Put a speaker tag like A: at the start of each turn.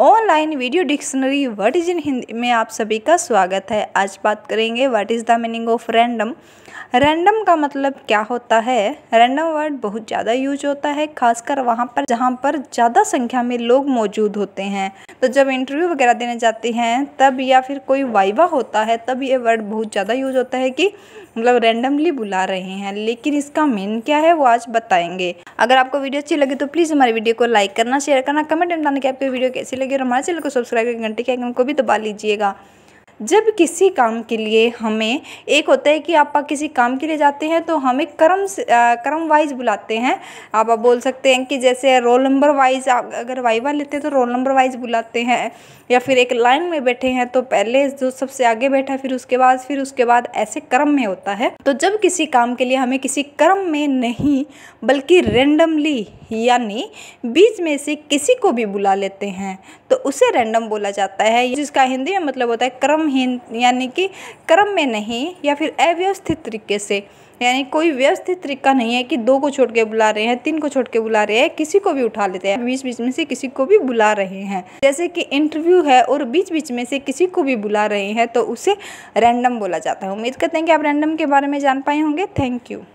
A: online video dictionary what is in Hindi में आप सभी का स्वागत है आज बात करेंगे what is the meaning of random random का मतलब क्या होता है रैंडम वर्ड बहुत ज़्यादा यूज होता है खासकर वहाँ पर जहाँ पर ज़्यादा संख्या में लोग मौजूद होते हैं तो जब इंटरव्यू वगैरह देने जाते हैं तब या फिर कोई वाइवा होता है तब ये वर्ड बहुत ज़्यादा यूज होता है कि मतलब रैंडमली बुला रहे हैं लेकिन इसका मीन क्या है वो आज बताएंगे अगर आपको वीडियो अच्छी लगी तो प्लीज़ हमारे वीडियो को लाइक करना शेयर करना कमेंट में बताना कि आपकी वीडियो कैसी लगी और हमारे चैनल को सब्सक्राइब करके घंटे के आइकन को भी दबा लीजिएगा जब किसी काम के लिए हमें एक होता है कि आप किसी काम के लिए जाते हैं तो हमें कर्म कर्म वाइज बुलाते हैं आप बोल सकते हैं कि जैसे रोल नंबर वाइज आप अगर वाइवा लेते हैं तो रोल नंबर वाइज बुलाते हैं या फिर एक लाइन में बैठे हैं तो पहले जो सबसे आगे बैठा फिर उसके बाद फिर उसके बाद ऐसे कर्म में होता है तो जब किसी काम के लिए हमें किसी कर्म में नहीं बल्कि रेंडमली यानी बीच में से किसी को भी बुला लेते हैं तो उसे रैंडम बोला जाता है जिसका हिंदी में मतलब होता है क्रमहीन यानी कि क्रम में नहीं या फिर अव्यवस्थित तरीके से यानी कोई व्यवस्थित तरीका नहीं है कि दो को छोड़ के बुला रहे हैं तीन को छोड़ के बुला रहे हैं किसी को भी उठा लेते हैं बीच बीच में से किसी को भी बुला रहे हैं जैसे कि इंटरव्यू है और बीच बीच में से किसी को भी बुला रहे हैं तो उसे रैंडम बोला जाता है उम्मीद करते हैं कि आप रैंडम के बारे में जान पाए होंगे थैंक यू